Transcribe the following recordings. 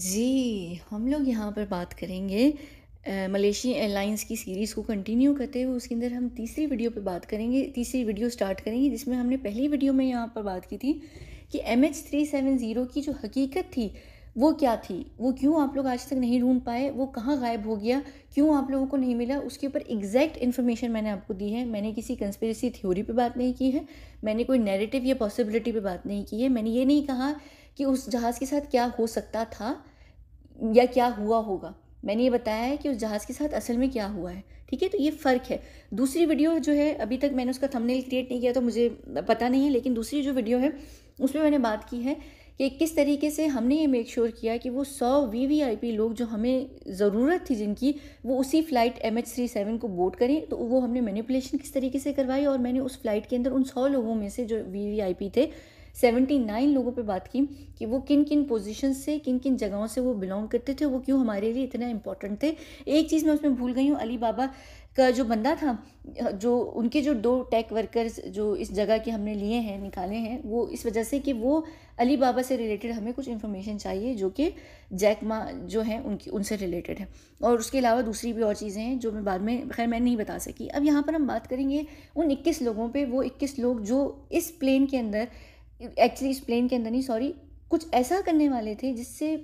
जी हम लोग यहाँ पर बात करेंगे मलेशिया एयरलाइंस की सीरीज़ को कंटिन्यू करते हुए उसके अंदर हम तीसरी वीडियो पर बात करेंगे तीसरी वीडियो स्टार्ट करेंगे जिसमें हमने पहली वीडियो में यहाँ पर बात की थी कि M H three seven zero की जो हकीकत थी वो क्या थी वो क्यों आप लोग आज तक नहीं ढूंढ पाए वो कहाँ गायब हो गया क्यों आप लोगों को नहीं मिला उसके ऊपर एग्जैक्ट इन्फॉर्मेशन मैंने आपको दी है मैंने किसी कंस्पिरेसी थ्योरी पे बात नहीं की है मैंने कोई नैरेटिव या पॉसिबिलिटी पे बात नहीं की है मैंने ये नहीं कहा कि उस जहाज़ के साथ क्या हो सकता था या क्या हुआ होगा मैंने ये बताया है कि उस जहाज़ के साथ असल में क्या हुआ है ठीक है तो ये फ़र्क है दूसरी वीडियो जो है अभी तक मैंने उसका थंबनेल क्रिएट नहीं किया तो मुझे पता नहीं है लेकिन दूसरी जो वीडियो है उसमें मैंने बात की है कि किस तरीके से हमने ये मेक श्योर किया कि वो सौ वी वी आई पी लोग जो हमें ज़रूरत थी जिनकी वो उसी flight M H three seven को बोर्ड करें तो वो हमने मैनिपुलेशन किस तरीके से करवाई और मैंने उस फ्लाइट के अंदर उन सौ लोगों में से जो वी वी आई पी थे 79 लोगों पे बात की कि वो किन किन पोजीशन से किन किन जगहों से वो बिलोंग करते थे वो क्यों हमारे लिए इतना इंपॉर्टेंट थे एक चीज़ मैं उसमें भूल गई हूँ अली बाबा का जो बंदा था जो उनके जो दो टेक वर्कर्स जो इस जगह के हमने लिए हैं निकाले हैं वो इस वजह से कि वो अली बाबा से रिलेटेड हमें कुछ इन्फॉर्मेशन चाहिए जो कि जैक माँ जो हैं उनकी उनसे रिलेटेड है और उसके अलावा दूसरी भी और चीज़ें हैं जो मैं बाद में खैर मैं नहीं बता सकी अब यहाँ पर हम बात करेंगे उन इक्कीस लोगों पर वो इक्कीस लोग जो इस प्लेन के अंदर एक्चुअली इस प्लेन के अंदर नहीं सॉरी कुछ ऐसा करने वाले थे जिससे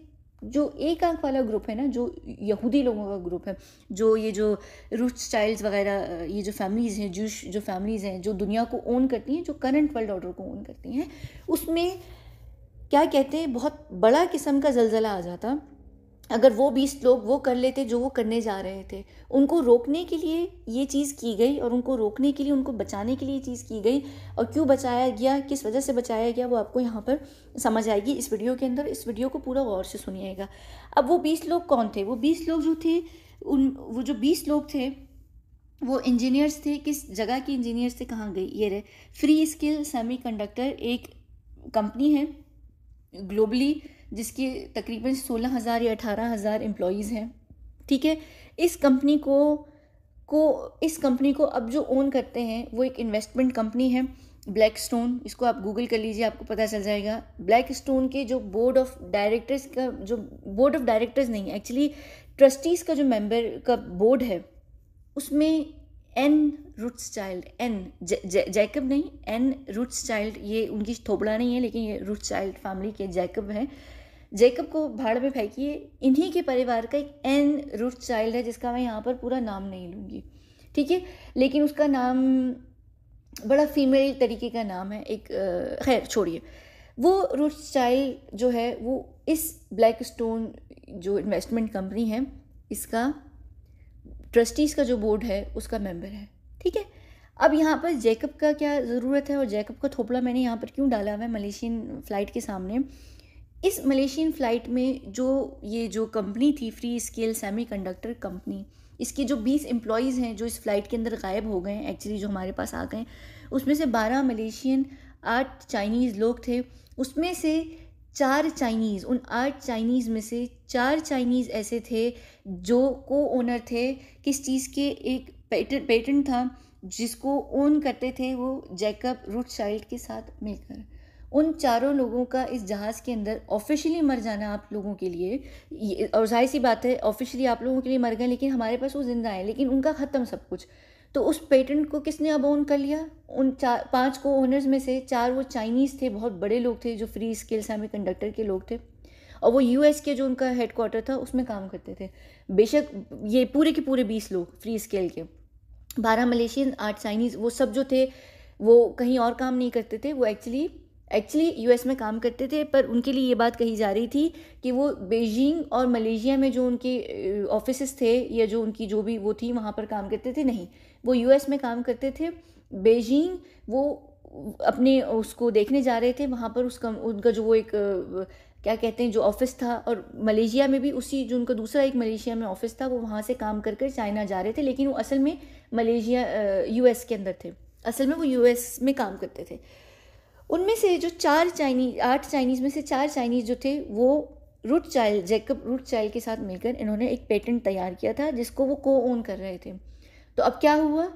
जो एक आंख वाला ग्रुप है ना जो यहूदी लोगों का ग्रुप है जो ये जो रूट्स चाइल्ड्स वगैरह ये जो फैमिलीज़ हैं जूश जो फैमिलीज़ हैं जो दुनिया को ओन करती हैं जो करंट वर्ल्ड ऑर्डर को ओन करती हैं उसमें क्या कहते हैं बहुत बड़ा किस्म का जलजला आ जाता अगर वो बीस लोग वो कर लेते जो वो करने जा रहे थे उनको रोकने के लिए ये चीज़ की गई और उनको रोकने के लिए उनको बचाने के लिए ये चीज़ की गई और क्यों बचाया गया किस वजह से बचाया गया वो आपको यहाँ पर समझ आएगी इस वीडियो के अंदर इस वीडियो को पूरा गौर से सुनिएगा अब वो बीस लोग कौन थे वो बीस लोग जो थे उन वो जो बीस लोग थे वो इंजीनियर्स थे किस जगह के इंजीनियर्स थे कहाँ गई ये रहे फ्री स्किल सेमी एक कंपनी है ग्लोबली जिसकी तकरीबन सोलह हज़ार या अठारह हज़ार एम्प्लॉज़ हैं ठीक है इस कंपनी को को इस कंपनी को अब जो ओन करते हैं वो एक इन्वेस्टमेंट कंपनी है ब्लैक स्टोन इसको आप गूगल कर लीजिए आपको पता चल जाएगा ब्लैक स्टोन के जो बोर्ड ऑफ डायरेक्टर्स का जो बोर्ड ऑफ डायरेक्टर्स नहीं एक्चुअली ट्रस्टीज़ का जो मेंबर का बोर्ड है उसमें N Rothschild N Jacob नहीं एन रूट्स चाइल्ड ये उनकी थोबड़ा नहीं है लेकिन ये रूट्स चाइल्ड फैमिली के जैकब हैं जेकब को भाड़ में फेंकिए इन्हीं के परिवार का एक एन रूट चाइल्ड है जिसका मैं यहाँ पर पूरा नाम नहीं लूँगी ठीक है लेकिन उसका नाम बड़ा फीमेल तरीके का नाम है एक खैर छोड़िए वो रूट चाइल्ड जो है वो इस ब्लैक स्टोन जो इन्वेस्टमेंट कंपनी है इसका ट्रस्टीज़ का जो बोर्ड है उसका मेंबर है ठीक है अब यहाँ पर जैकब का क्या ज़रूरत है और जैकब का थोपड़ा मैंने यहाँ पर क्यों डाला हुआ है मलेशियन फ़्लाइट के सामने इस मलेशियन फ़्लाइट में जो ये जो कंपनी थी फ्री स्केल सेमीकंडक्टर कंपनी इसके जो 20 एम्प्लॉयज़ हैं जो इस फ़्लाइट के अंदर गायब हो गए हैं एक्चुअली जो हमारे पास आ गए उसमें से 12 मलेशियन आठ चाइनीज़ लोग थे उसमें से चार चाइनीज़ उन आठ चाइनीज़ में से चार चाइनीज़ ऐसे थे जो को ओनर थे किस चीज़ के एक पेटेंट पेटेंट था जिसको ओन करते थे वो जैकब रूट चाइल्ड के साथ मिलकर उन चारों लोगों का इस जहाज़ के अंदर ऑफिशियली मर जाना आप लोगों के लिए और जाहिर सी बात है ऑफिशियली आप लोगों के लिए मर गए लेकिन हमारे पास वो ज़िंदा है लेकिन उनका ख़त्म सब कुछ तो उस पेटेंट को किसने अब ओन कर लिया उन चार पाँच को ओनर्स में से चार वो चाइनीज़ थे बहुत बड़े लोग थे जो फ्री स्किल सेमी कंडक्टर के लोग थे और वो यू के जो उनका हेडकोार्टर था उसमें काम करते थे बेशक ये पूरे के पूरे बीस लोग फ्री स्केल के बारह मलेशियन आठ चाइनीज़ वो सब जो थे वो कहीं और काम नहीं करते थे वो एक्चुअली एक्चुअली यूएस में काम करते थे पर उनके लिए ये बात कही जा रही थी कि वो बेजिंग और मलेशिया में जो उनके ऑफिस थे या जो उनकी जो भी वो थी वहाँ पर काम करते थे नहीं वो यूएस में काम करते थे बेजिंग वो अपने उसको देखने जा रहे थे वहाँ पर उसका उनका जो वो एक क्या कहते हैं जो ऑफिस था और मलेशिया में भी उसी जो उनका दूसरा एक मलेशिया में ऑफिस था वो वहाँ से काम कर कर चाइना जा रहे थे लेकिन वो असल में मलेशिया यूएस के अंदर थे असल में वो यूएस में काम करते थे उनमें से जो चार चाइनीज आठ चाइनीज़ में से चार चाइनीज़ जो थे वो Rothschild Jacob Rothschild के साथ मिलकर इन्होंने एक पेटेंट तैयार किया था जिसको वो को ओन कर रहे थे तो अब क्या हुआ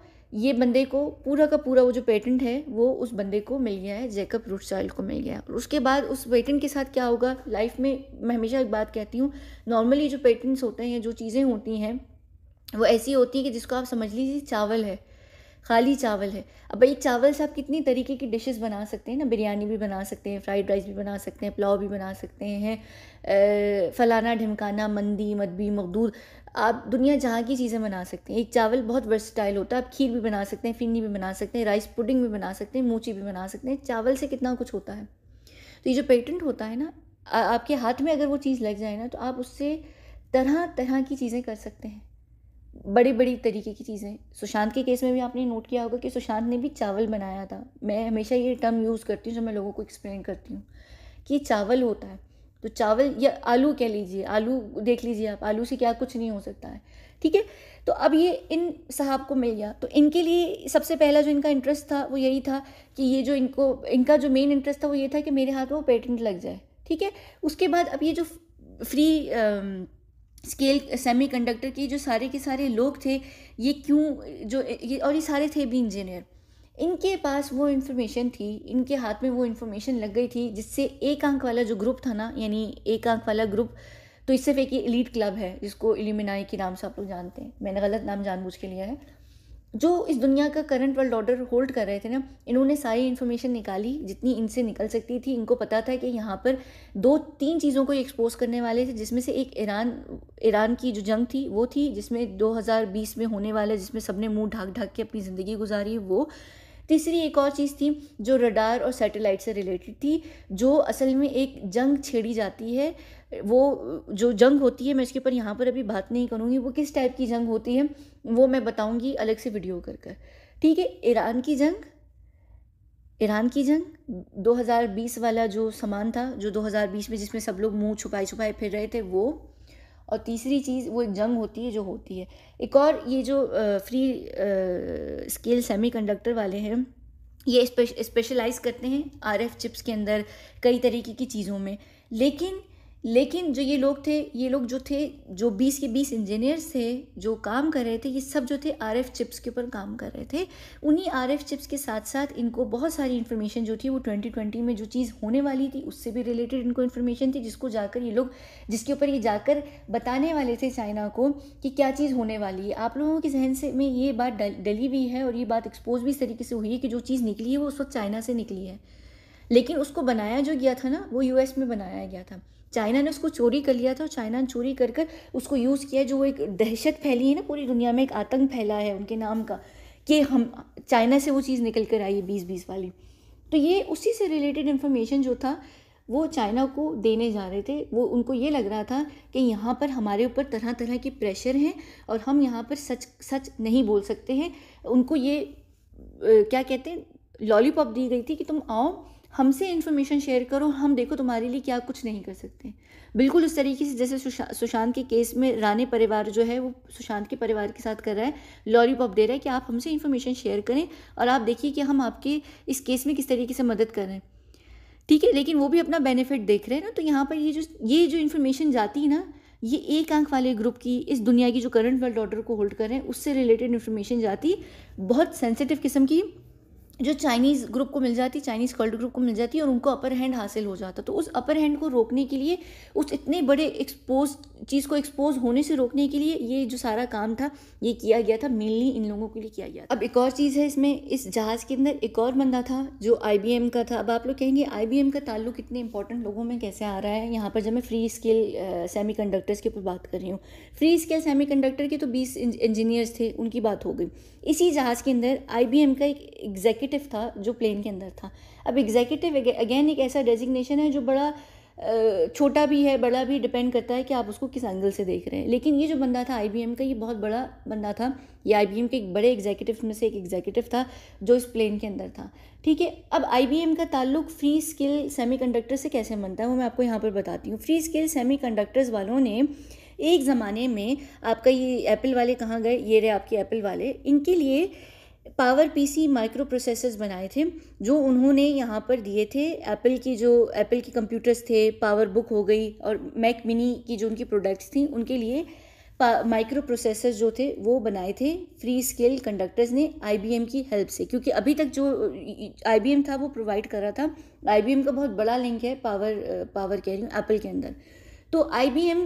ये बंदे को पूरा का पूरा वो जो पेटेंट है वो उस बंदे को मिल गया है जैकब रूट चाइल्ड को मिल गया है और उसके बाद उस पेटेंट के साथ क्या होगा लाइफ में मैं हमेशा एक बात कहती हूँ नॉर्मली जो पेटेंट्स होते हैं जो चीज़ें होती हैं वो ऐसी होती हैं कि जिसको आप समझ लीजिए चावल है खाली चावल है अब भाई चावल से आप कितनी तरीके की डिशेस बना सकते हैं ना बिरयानी भी बना सकते हैं फ्राइड राइस भी बना सकते हैं पुलाव भी बना सकते हैं फलाना ढिमकाना मंदी मदबी मकदूर आप दुनिया जहाँ की चीज़ें बना सकते हैं एक चावल बहुत वर्सटाइल होता है आप खीर भी बना सकते हैं फिन्नी भी बना सकते हैं राइस पुडिंग भी बना सकते हैं मूची भी बना सकते हैं चावल से कितना कुछ होता है तो ये जो पेटेंट होता है ना आपके हाथ में अगर वो चीज़ लग जाए ना तो आप उससे तरह तरह की चीज़ें कर सकते हैं बड़ी बड़ी तरीके की चीज़ें सुशांत के केस में भी आपने नोट किया होगा कि सुशांत ने भी चावल बनाया था मैं हमेशा ये टर्म यूज़ करती हूँ जो मैं लोगों को एक्सप्लेन करती हूँ कि चावल होता है तो चावल या आलू कह लीजिए आलू देख लीजिए आप आलू से क्या कुछ नहीं हो सकता है ठीक है तो अब ये इन साहब को मिल गया तो इनके लिए सबसे पहला जो इनका इंटरेस्ट था वो यही था कि ये जो इनको इनका जो मेन इंटरेस्ट था वो ये था कि मेरे हाथ में वो पेटेंट लग जाए ठीक है उसके बाद अब ये जो फ्री आ, स्केल सेमीकंडक्टर के जो सारे के सारे लोग थे ये क्यों जो ये और ये सारे थे भी इंजीनियर इनके पास वो इन्फॉर्मेशन थी इनके हाथ में वो इन्फॉर्मेशन लग गई थी जिससे एक आंक वाला जो ग्रुप था ना यानी एक आंक वाला ग्रुप तो इससे एक एलीट क्लब है जिसको इलिमिनाई के नाम से आप लोग जानते हैं मैंने गलत नाम जानबूझ के लिया है जो इस दुनिया का करंट वर्ल्ड ऑर्डर होल्ड कर रहे थे ना इन्होंने सारी इन्फॉर्मेशन निकाली जितनी इनसे निकल सकती थी इनको पता था कि यहाँ पर दो तीन चीज़ों को एक्सपोज करने वाले थे जिसमें से एक ईरान ईरान की जो जंग थी वो थी जिसमें 2020 में होने वाला जिसमें सबने मुंह ढाक ढाक के अपनी ज़िंदगी गुजारी वो तीसरी एक और चीज़ थी जो रडार और सैटेलाइट से रिलेटेड थी जो असल में एक जंग छेड़ी जाती है वो जो जंग होती है मैं इसके ऊपर यहाँ पर अभी बात नहीं करूँगी वो किस टाइप की जंग होती है वो मैं बताऊँगी अलग से वीडियो कर कर ठीक है ईरान की जंग ईरान की जंग 2020 वाला जो सामान था जो 2020 में जिसमें सब लोग मुंह छुपाए छुपाए फिर रहे थे वो और तीसरी चीज़ वो एक जंग होती है जो होती है एक और ये जो फ्री स्केल सेमीकंडक्टर वाले हैं ये स्पेशलाइज करते हैं आरएफ चिप्स के अंदर कई तरीके की चीज़ों में लेकिन लेकिन जो ये लोग थे ये लोग जो थे जो बीस के बीस इंजीनियर्स थे जो काम कर रहे थे ये सब जो थे आर चिप्स के ऊपर काम कर रहे थे उन्हीं आर चिप्स के साथ साथ इनको बहुत सारी इन्फॉर्मेशन जो थी वो 2020 में जो चीज़ होने वाली थी उससे भी रिलेटेड इनको इन्फॉर्मेशन थी जिसको जाकर ये लोग जिसके ऊपर ये जाकर बताने वाले थे चाइना को कि क्या चीज़ होने वाली है आप लोगों के जहन से में ये बात डली हुई है और ये बात एक्सपोज भी इस तरीके से हुई है कि जो चीज़ निकली है वो उस वक्त चाइना से निकली है लेकिन उसको बनाया जो गया था ना वो यूएस में बनाया गया था चाइना ने उसको चोरी कर लिया था और चाइना ने चोरी कर कर उसको यूज़ किया जो एक दहशत फैली है ना पूरी दुनिया में एक आतंक फैला है उनके नाम का कि हम चाइना से वो चीज़ निकल कर आई है बीस बीस वाली तो ये उसी से रिलेटेड इन्फॉर्मेशन जो था वो चाइना को देने जा रहे थे वो उनको ये लग रहा था कि यहाँ पर हमारे ऊपर तरह तरह के प्रेशर हैं और हम यहाँ पर सच सच नहीं बोल सकते हैं उनको ये क्या कहते हैं लॉलीपॉप दी गई थी कि तुम आओ हमसे इन्फॉर्मेशन शेयर करो हम देखो तुम्हारे लिए क्या कुछ नहीं कर सकते बिल्कुल उस तरीके से जैसे सुशा, सुशांत के केस में रानी परिवार जो है वो सुशांत के परिवार के साथ कर रहा है पॉप दे रहा है कि आप हमसे इन्फॉर्मेशन शेयर करें और आप देखिए कि हम आपके इस केस में किस तरीके से मदद करें ठीक है लेकिन वो भी अपना बेनिफिट देख रहे हैं ना तो यहाँ पर ये जो ये जो इन्फॉर्मेशन जाती है ना ये एक आंख वाले ग्रुप की इस दुनिया की जो करंट वर्ल्ड ऑर्डर को होल्ड कर रहे हैं उससे रिलेटेड इन्फॉर्मेशन जाती बहुत सेंसिटिव किस्म की जो चाइनीज़ ग्रुप को मिल जाती चाइनीज़ कल्ड ग्रुप को मिल जाती और उनको अपर हैंड हासिल हो जाता तो उस अपर हैंड को रोकने के लिए उस इतने बड़े एक्सपोज चीज़ को एक्सपोज होने से रोकने के लिए ये जो सारा काम था ये किया गया था मेनली इन लोगों के लिए किया गया था अब एक और चीज़ है इसमें इस जहाज़ के अंदर एक और बंदा था जो आई का था अब आप लोग कहेंगे आई का ताल्लुक इतने इंपॉर्टेंट लोगों में कैसे आ रहा है यहाँ पर जब मैं फ्री स्केल सेमी कंडक्टर्स के ऊपर बात कर रही हूँ फ्री स्केल सेमी कंडक्टर के तो बीस इंजीनियर्स थे उनकी बात हो गई इसी जहाज़ के अंदर आई का एक एग्जैक्ट एग्जीक्यूटिव था जो प्लेन के अंदर था अब एग्जीक्यूटिव अगेन एक ऐसा डेजिग्नेशन है जो बड़ा छोटा भी है बड़ा भी डिपेंड करता है कि आप उसको किस एंगल से देख रहे हैं लेकिन ये जो बंदा था आई का ये बहुत बड़ा बंदा था ये आई के एक बड़े एग्जीक्यूटिव में से एक एग्जीक्यूटिव था जो इस प्लेन के अंदर था ठीक है अब आई का ताल्लुक फ्री स्किल सेमीकंडक्टर से कैसे बनता है वो मैं आपको यहाँ पर बताती हूँ फ्री स्किल सेमी वालों ने एक ज़माने में आपका ये एप्पल वाले कहाँ गए ये रहे आपके एप्पल वाले इनके लिए पावर पीसी माइक्रो प्रोसेसर्स बनाए थे जो उन्होंने यहाँ पर दिए थे एप्पल की जो एप्पल के कंप्यूटर्स थे पावर बुक हो गई और मैक मिनी की जो उनकी प्रोडक्ट्स थी उनके लिए माइक्रो प्रोसेसर्स जो थे वो बनाए थे फ्री स्केल कंडक्टर्स ने आईबीएम की हेल्प से क्योंकि अभी तक जो आईबीएम था वो प्रोवाइड कर रहा था आई का बहुत बड़ा लिंक है पावर पावर कह रही हूँ एप्पल के अंदर तो आई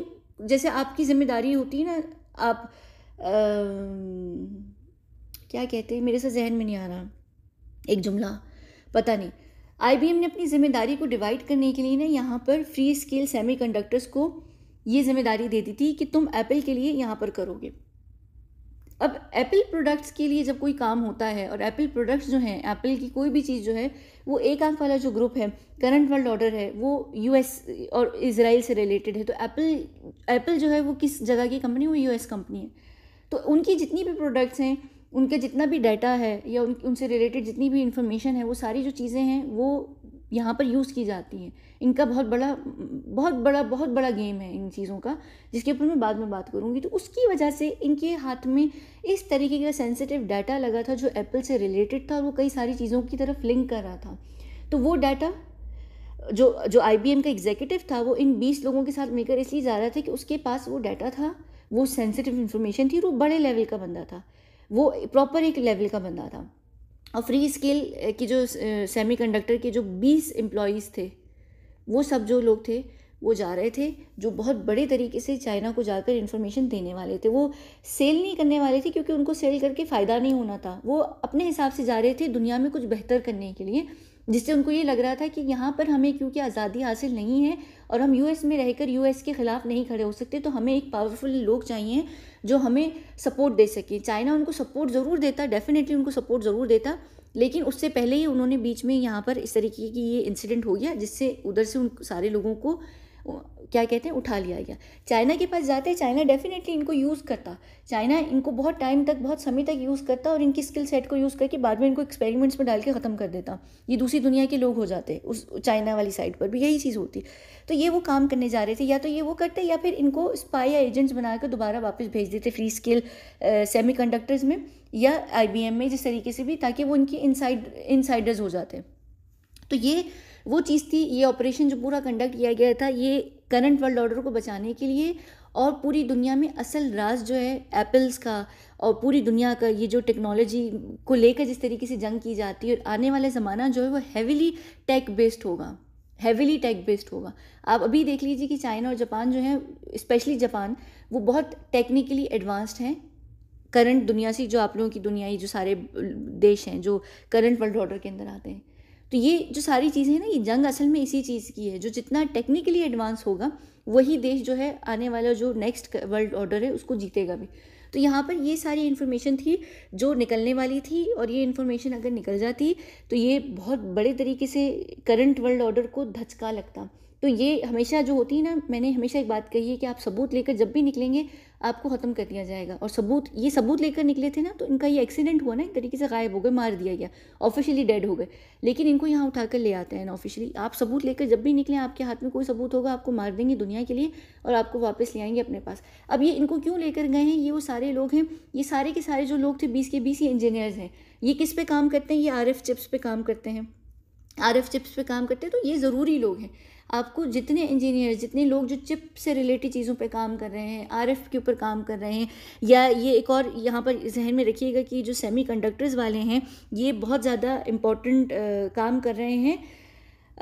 जैसे आपकी जिम्मेदारी होती है ना आप आ, क्या कहते हैं मेरे से जहन में नहीं आ रहा एक जुमला पता नहीं आई ने अपनी जिम्मेदारी को डिवाइड करने के लिए ना यहाँ पर फ्री स्केल सेमी को ये जिम्मेदारी दे दी थी कि तुम एप्पल के लिए यहाँ पर करोगे अब एप्पल प्रोडक्ट्स के लिए जब कोई काम होता है और एप्पल प्रोडक्ट्स जो हैं एप्पल की कोई भी चीज़ जो है वो एक आंख वाला जो ग्रुप है करंट वर्ल्ड ऑर्डर है वो यूएस और इसराइल से रिलेटेड है तो एप्पल एप्पल जो है वो किस जगह की कंपनी वो यूएस कंपनी है तो उनकी जितनी भी प्रोडक्ट्स हैं उनके जितना भी डाटा है या उन उनसे रिलेटेड जितनी भी इंफॉर्मेशन है वो सारी जो चीज़ें हैं वो यहाँ पर यूज़ की जाती हैं इनका बहुत बड़ा बहुत बड़ा बहुत बड़ा गेम है इन चीज़ों का जिसके ऊपर मैं बाद में बात करूँगी तो उसकी वजह से इनके हाथ में इस तरीके का सेंसिटिव डाटा लगा था जो एप्पल से रिलेटेड था और वो कई सारी चीज़ों की तरफ लिंक कर रहा था तो वो डाटा जो जो आई का एग्जीक्यूटिव था वो इन बीस लोगों के साथ मिलकर इसलिए जा रहा था कि उसके पास वो डाटा था वो सेंसिटिव इन्फॉर्मेशन थी और वो बड़े लेवल का बंदा था वो प्रॉपर एक लेवल का बंदा था और फ्री स्केल की जो सेमी कंडक्टर के जो बीस एम्प्लॉयज़ थे वो सब जो लोग थे वो जा रहे थे जो बहुत बड़े तरीके से चाइना को जाकर इन्फॉर्मेशन देने वाले थे वो सेल नहीं करने वाले थे क्योंकि उनको सेल करके फ़ायदा नहीं होना था वो अपने हिसाब से जा रहे थे दुनिया में कुछ बेहतर करने के लिए जिससे उनको ये लग रहा था कि यहाँ पर हमें क्योंकि आज़ादी हासिल नहीं है और हम यूएस में रहकर यूएस के ख़िलाफ़ नहीं खड़े हो सकते तो हमें एक पावरफुल लोग चाहिए जो हमें सपोर्ट दे सकें चाइना उनको सपोर्ट ज़रूर देता डेफिनेटली उनको सपोर्ट ज़रूर देता लेकिन उससे पहले ही उन्होंने बीच में यहाँ पर इस तरीके की ये इंसिडेंट हो गया जिससे उधर से उन सारे लोगों को क्या कहते हैं उठा लिया गया चाइना के पास जाते चाइना डेफिनेटली इनको यूज़ करता चाइना इनको बहुत टाइम तक बहुत समय तक यूज़ करता और इनकी स्किल सेट को यूज़ करके बाद में इनको एक्सपेरिमेंट्स में डाल के ख़त्म कर देता ये दूसरी दुनिया के लोग हो जाते उस चाइना वाली साइड पर भी यही चीज़ होती तो ये वो काम करने जा रहे थे या तो ये वो करते या फिर इनको स्पाई या एजेंट्स बनाकर दोबारा वापस भेज देते फ्री स्किल सेमी में या आई में जिस तरीके से भी ताकि वो इनकी इनसाइड इनसाइडर्स हो जाते तो ये वो चीज़ थी ये ऑपरेशन जो पूरा कंडक्ट किया गया था ये करंट वर्ल्ड ऑर्डर को बचाने के लिए और पूरी दुनिया में असल राज जो है एप्पल्स का और पूरी दुनिया का ये जो टेक्नोलॉजी को लेकर जिस तरीके से जंग की जाती है और आने वाला ज़माना जो है वो हैविली टेक बेस्ड होगा हैवीली टेक बेस्ड होगा आप अभी देख लीजिए कि चाइना और जापान जो है स्पेशली जापान वो बहुत टेक्निकली एडवांस्ड हैं करंट दुनिया से जो आप लोगों की दुनिया ये जो सारे देश हैं जो करंट वर्ल्ड ऑर्डर के अंदर आते हैं तो ये जो सारी चीज़ें हैं ना ये जंग असल में इसी चीज़ की है जो जितना टेक्निकली एडवांस होगा वही देश जो है आने वाला जो नेक्स्ट वर्ल्ड ऑर्डर है उसको जीतेगा भी तो यहाँ पर ये सारी इन्फॉर्मेशन थी जो निकलने वाली थी और ये इन्फॉर्मेशन अगर निकल जाती तो ये बहुत बड़े तरीके से करंट वर्ल्ड ऑर्डर को धचका लगता तो ये हमेशा जो होती है ना मैंने हमेशा एक बात कही है कि आप सबूत लेकर जब भी निकलेंगे आपको ख़त्म कर दिया जाएगा और सबूत ये सबूत लेकर निकले थे ना तो इनका ये एक्सीडेंट हुआ ना एक तरीके से गायब हो गए मार दिया गया ऑफिशियली डेड हो गए लेकिन इनको यहाँ उठा कर ले आते हैं ऑफिशियली आप सबूत लेकर जब भी निकलें आपके हाथ में कोई सबूत होगा आपको मार देंगे दुनिया के लिए और आपको वापस ले आएंगे अपने पास अब ये इनको क्यों लेकर गए हैं ये वो सारे लोग हैं ये सारे के सारे जो लोग थे बीस के बीस ये इंजीनियर्स हैं ये किस पे काम करते हैं ये आर चिप्स पे काम करते हैं आर चिप्स पे काम करते हैं तो ये ज़रूरी लोग हैं आपको जितने इंजीनियर जितने लोग जो चिप से रिलेटेड चीज़ों पे काम कर रहे हैं आर के ऊपर काम कर रहे हैं या ये एक और यहाँ पर जहन में रखिएगा कि जो सेमी वाले हैं ये बहुत ज़्यादा इम्पोर्टेंट काम कर रहे हैं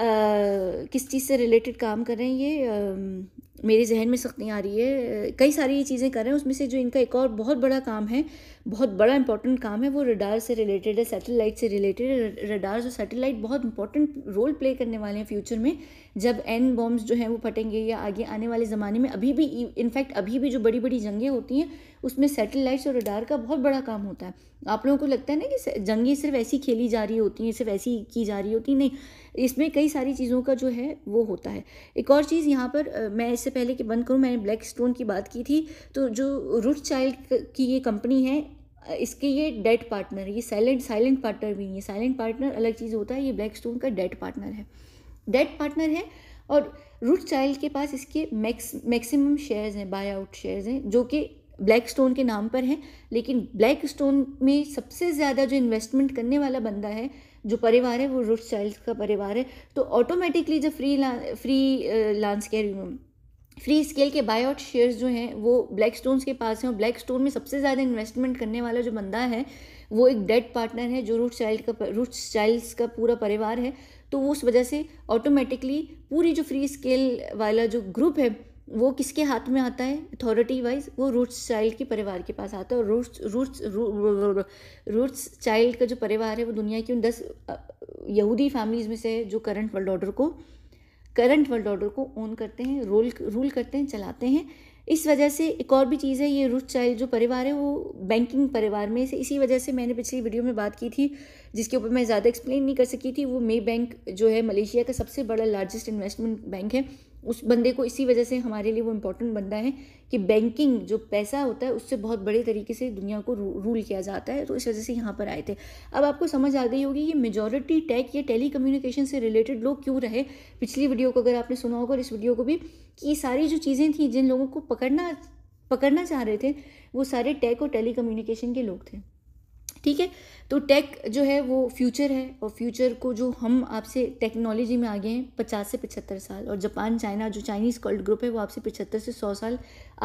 किस चीज़ से रिलेटेड काम कर रहे हैं ये आ, मेरे जहन में सख्ती आ रही है कई सारी ये चीज़ें कर रहे हैं उसमें से जो इनका एक और बहुत बड़ा काम है बहुत बड़ा इंपॉर्टेंट काम है वो रडार से रिलेटेड है सैटेलाइट से रिलेटेड है रडार जो सैटेलाइट बहुत इंपॉर्टेंट रोल प्ले करने वाले हैं फ्यूचर में जब एन बॉम्ब्स जो हैं वो फटेंगे या आगे आने वाले ज़माने में अभी भी इनफैक्ट अभी भी जो बड़ी बड़ी जंगें होती हैं उसमें सैटेलाइट्स और रडार का बहुत बड़ा काम होता है आप लोगों को लगता है ना कि जंगें सिर्फ ऐसी खेली जा रही होती हैं सिर्फ ऐसी की जा रही होती नहीं इसमें कई सारी चीज़ों का जो है वो होता है एक और चीज़ यहाँ पर मैं इससे पहले कि बंद करूँ मैंने ब्लैक स्टोन की बात की थी तो जो रूट चाइल्ड की ये कंपनी है इसके ये डेट पार्टनर ये साइलेंट साइलेंट पार्टनर भी नहीं है साइलेंट पार्टनर अलग चीज़ होता है ये ब्लैक स्टोन का डेट पार्टनर है डेट पार्टनर है और रूट चाइल्ड के पास इसके मैक्स मैक्सिमम शेयर्स हैं बाय आउट शेयर्स हैं जो कि ब्लैक स्टोन के नाम पर हैं लेकिन ब्लैक स्टोन में सबसे ज़्यादा जो इन्वेस्टमेंट करने वाला बंदा है जो परिवार है वो रुट चाइल्ड का परिवार है तो ऑटोमेटिकली जब फ्री ला, फ्री लांस के फ्री स्केल के बायआउट शेयर्स जो हैं वो ब्लैक स्टोन्स के पास हैं और ब्लैक स्टोन में सबसे ज़्यादा इन्वेस्टमेंट करने वाला जो बंदा है वो एक डेड पार्टनर है जो रूट चाइल्ड का रूट चाइल्ड्स का पूरा परिवार है तो उस वजह से ऑटोमेटिकली पूरी जो फ्री स्केल वाला जो ग्रुप है वो किसके हाथ में आता है अथॉरिटी वाइज वो रूट्स चाइल्ड के परिवार के पास आता है और रूट्स रूट्स रूट्स चाइल्ड का जो परिवार है वो दुनिया की उन दस यहूदी फैमिलीज़ में से है जो करंट वर्ल्ड ऑर्डर को करंट वर्ल्ड ऑर्डर को ओन करते हैं रोल रूल करते हैं चलाते हैं इस वजह से एक और भी चीज़ है ये रूट चाइल्ड जो परिवार है वो बैंकिंग परिवार में से इसी वजह से मैंने पिछली वीडियो में बात की थी जिसके ऊपर मैं ज़्यादा एक्सप्लेन नहीं कर सकी थी वो मे बैंक जो है मलेशिया का सबसे बड़ा लार्जेस्ट इन्वेस्टमेंट बैंक है उस बंदे को इसी वजह से हमारे लिए वो इम्पोर्टेंट बंदा है कि बैंकिंग जो पैसा होता है उससे बहुत बड़े तरीके से दुनिया को रू, रूल किया जाता है तो इस वजह से यहाँ पर आए थे अब आपको समझ आ गई होगी ये मेजोरिटी टैक या टेली कम्युनिकेशन से रिलेटेड लोग क्यों रहे पिछली वीडियो को अगर आपने सुना होगा और इस वीडियो को भी कि ये सारी जो चीज़ें थी जिन लोगों को पकड़ना पकड़ना चाह रहे थे वो सारे टैक और कम्युनिकेशन के लोग थे ठीक है तो टेक जो है वो फ्यूचर है और फ्यूचर को जो हम आपसे टेक्नोलॉजी में आगे हैं पचास से पचहत्तर साल और जापान चाइना जो चाइनीज़ कल्ट ग्रुप है वो आपसे पचहत्तर से सौ साल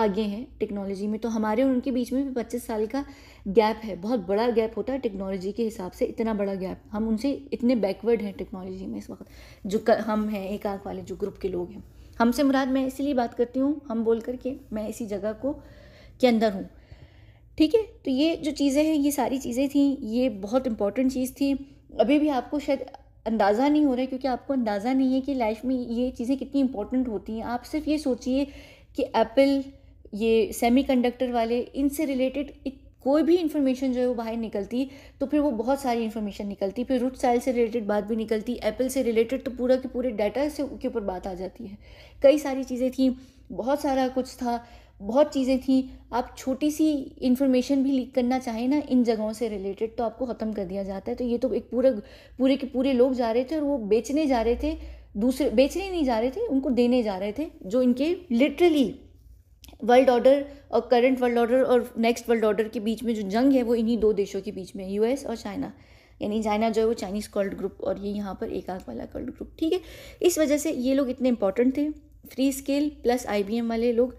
आगे हैं टेक्नोलॉजी में तो हमारे और उनके बीच में भी पच्चीस साल का गैप है बहुत बड़ा गैप होता है टेक्नोलॉजी के हिसाब से इतना बड़ा गैप हम उनसे इतने बैकवर्ड हैं टेक्नोलॉजी में इस वक्त जो हम हैं एक आंख वाले जो ग्रुप के लोग हैं हमसे मुराद मैं इसीलिए बात करती हूँ हम बोल करके मैं इसी जगह को के अंदर हूँ ठीक है तो ये जो चीज़ें हैं ये सारी चीज़ें थी ये बहुत इंपॉर्टेंट चीज़ थी अभी भी आपको शायद अंदाज़ा नहीं हो रहा है क्योंकि आपको अंदाज़ा नहीं है कि लाइफ में ये चीज़ें कितनी इंपॉर्टेंट होती हैं आप सिर्फ ये सोचिए कि एप्पल ये सेमीकंडक्टर वाले इनसे रिलेटेड कोई भी इन्फॉर्मेशन जो है वो बाहर निकलती तो फिर वो बहुत सारी इन्फॉर्मेशन निकलती फिर रूट साइल से रिलेटेड बात भी निकलती एप्पल से रिलेटेड तो पूरा के पूरे डाटा से के ऊपर बात आ जाती है कई सारी चीज़ें थी बहुत सारा कुछ था बहुत चीज़ें थी आप छोटी सी इन्फॉर्मेशन भी लीक करना चाहें ना इन जगहों से रिलेटेड तो आपको ख़त्म कर दिया जाता है तो ये तो एक पूरे पूरे के पूरे लोग जा रहे थे और वो बेचने जा रहे थे दूसरे बेचने नहीं जा रहे थे उनको देने जा रहे थे जो इनके लिटरली वर्ल्ड ऑर्डर और करंट वर्ल्ड ऑर्डर और नेक्स्ट वर्ल्ड ऑर्डर के बीच में जो जंग है वो इन्हीं दो देशों के बीच में यूएस और चाइना यानी चाइना जो है वो चाइनीज़ कर्ल्ड ग्रुप और ये यहाँ पर एक आग वाला कर्ल्ड ग्रुप ठीक है इस वजह से ये लोग इतने इंपॉर्टेंट थे फ्री स्केल प्लस आई वाले लोग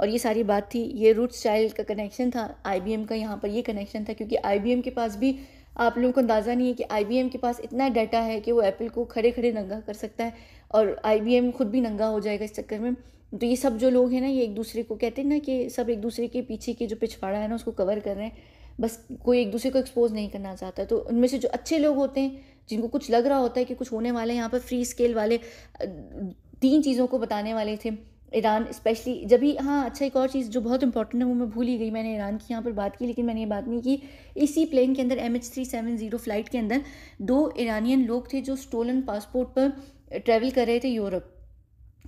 और ये सारी बात थी ये रूट्स चाइल्ड का कनेक्शन था आई का यहाँ पर ये कनेक्शन था क्योंकि आई के पास भी आप लोगों को अंदाज़ा नहीं है कि आई के पास इतना डाटा है कि वो एप्पल को खड़े खड़े नंगा कर सकता है और आई खुद भी नंगा हो जाएगा इस चक्कर में तो ये सब जो लोग हैं ना ये एक दूसरे को कहते हैं ना कि सब एक दूसरे के पीछे की जो पिछवाड़ा है ना उसको कवर कर रहे हैं बस कोई एक दूसरे को एक्सपोज नहीं करना चाहता तो उनमें से जो अच्छे लोग होते हैं जिनको कुछ लग रहा होता है कि कुछ होने वाले हैं यहाँ पर फ्री स्केल वाले तीन चीज़ों को बताने वाले थे ईरान स्पेशली जब भी हाँ अच्छा एक और चीज़ जो बहुत इंपॉर्टेंट है वो मैं भूल ही गई मैंने ईरान की यहाँ पर बात की लेकिन मैंने ये बात नहीं की इसी प्लेन के अंदर M H three seven zero flight के अंदर दो ईरानियन लोग थे जो स्टोलन पासपोर्ट पर ट्रेवल कर रहे थे यूरोप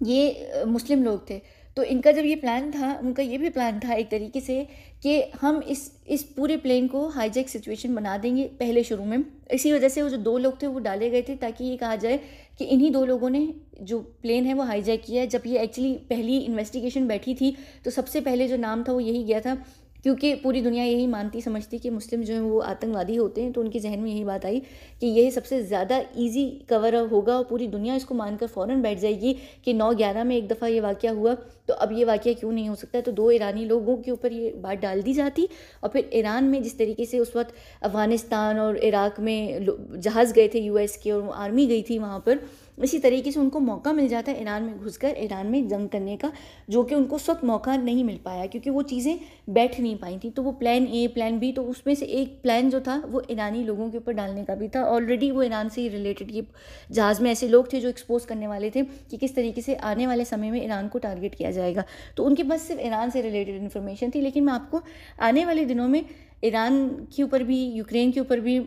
ये मुस्लिम लोग थे तो इनका जब ये प्लान था उनका ये भी प्लान था एक तरीके से कि हम इस इस पूरे प्लेन को हाईजैक सिचुएशन बना देंगे पहले शुरू में इसी वजह से वो जो दो लोग थे वो डाले गए थे ताकि ये कहा जाए कि इन्हीं दो लोगों ने जो प्लेन है वो हाईजैक किया है जब ये एक्चुअली पहली इन्वेस्टिगेशन बैठी थी तो सबसे पहले जो नाम था वो यही गया था क्योंकि पूरी दुनिया यही मानती समझती कि मुस्लिम जो हैं वो आतंकवादी होते हैं तो उनके जहन में यही बात आई कि यही सबसे ज़्यादा इजी कवर होगा और पूरी दुनिया इसको मानकर फ़ौर बैठ जाएगी कि नौ ग्यारह में एक दफ़ा ये वाक़ हुआ तो अब ये वाक़ क्यों नहीं हो सकता तो दो ईरानी लोगों के ऊपर ये बात डाल दी जाती और फिर ईरान में जिस तरीके से उस वक्त अफ़गानिस्तान और इराक़ में जहाज़ गए थे यू के और आर्मी गई थी वहाँ पर इसी तरीके से उनको मौका मिल जाता है ईरान में घुसकर ईरान में जंग करने का जो कि उनको सब मौका नहीं मिल पाया क्योंकि वो चीज़ें बैठ नहीं पाई थी तो वो प्लान ए प्लान बी तो उसमें से एक प्लान जो था वो ईरानी लोगों के ऊपर डालने का भी था ऑलरेडी वो ईरान से ही रिलेटेड ये जहाज़ में ऐसे लोग थे जो एक्सपोज करने वाले थे कि किस तरीके से आने वाले समय में ईरान को टारगेट किया जाएगा तो उनके पास सिर्फ ईरान से रिलेटेड इन्फॉर्मेशन थी लेकिन मैं आपको आने वाले दिनों में ईरान के ऊपर भी यूक्रेन के ऊपर भी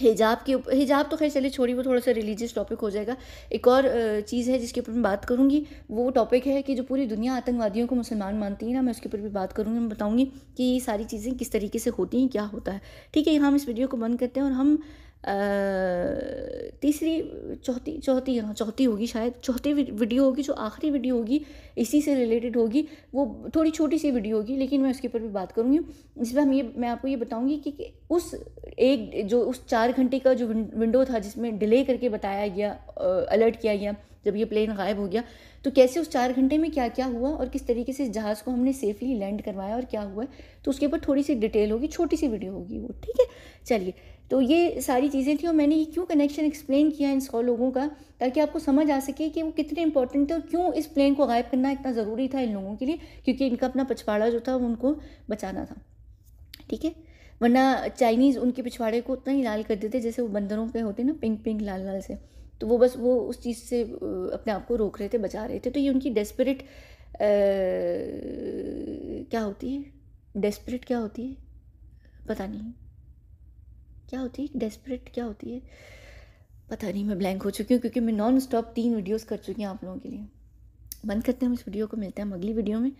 हिजाब के ऊपर हिजाब तो खैर चलिए छोड़ी वो थोड़ा सा रिलीजियस टॉपिक हो जाएगा एक और चीज़ है जिसके ऊपर मैं बात करूँगी वो टॉपिक है कि जो पूरी दुनिया आतंकवादियों को मुसलमान मानती है ना मैं उसके ऊपर भी बात करूँगी मैं बताऊँगी कि ये सारी चीज़ें किस तरीके से होती हैं क्या होता है ठीक है हम इस वीडियो को बंद करते हैं और हम तीसरी चौथी चौथी हाँ चौथी होगी शायद चौथी वीडियो होगी जो आखिरी वीडियो होगी इसी से रिलेटेड होगी वो थोड़ी छोटी सी वीडियो होगी लेकिन मैं उसके ऊपर भी बात करूँगी जिसमें हम ये मैं आपको ये बताऊँगी कि, कि उस एक जो उस चार घंटे का जो विंडो था जिसमें डिले करके बताया गया अलर्ट किया गया जब ये प्लेन गायब हो गया तो कैसे उस चार घंटे में क्या क्या हुआ और किस तरीके से इस जहाज़ को हमने सेफली लैंड करवाया और क्या हुआ तो उसके ऊपर थोड़ी सी डिटेल होगी छोटी सी वीडियो होगी वो ठीक है चलिए तो ये सारी चीज़ें थी और मैंने ये क्यों कनेक्शन एक्सप्लेन किया इन सौ लोगों का ताकि आपको समझ आ सके कि वो कितने इंपॉर्टेंट थे और क्यों इस प्लेन को गायब करना इतना ज़रूरी था इन लोगों के लिए क्योंकि इनका अपना पछवाड़ा जो था उनको बचाना था ठीक है वरना चाइनीज़ उनके पिछवाड़े को उतना ही लाल कर देते जैसे वो बंदरों पे होते ना पिंक पिंक लाल लाल से तो वो बस वो उस चीज़ से अपने आप को रोक रहे थे बचा रहे थे तो ये उनकी डेस्परेट क्या होती है डेस्परेट क्या होती है पता नहीं क्या होती है डेस्परेट क्या होती है पता नहीं मैं ब्लैंक हो चुकी हूँ क्योंकि मैं नॉन स्टॉप तीन वीडियोस कर चुकी हूँ आप लोगों के लिए बंद करते हैं हम इस वीडियो को मिलते हैं हम अगली वीडियो में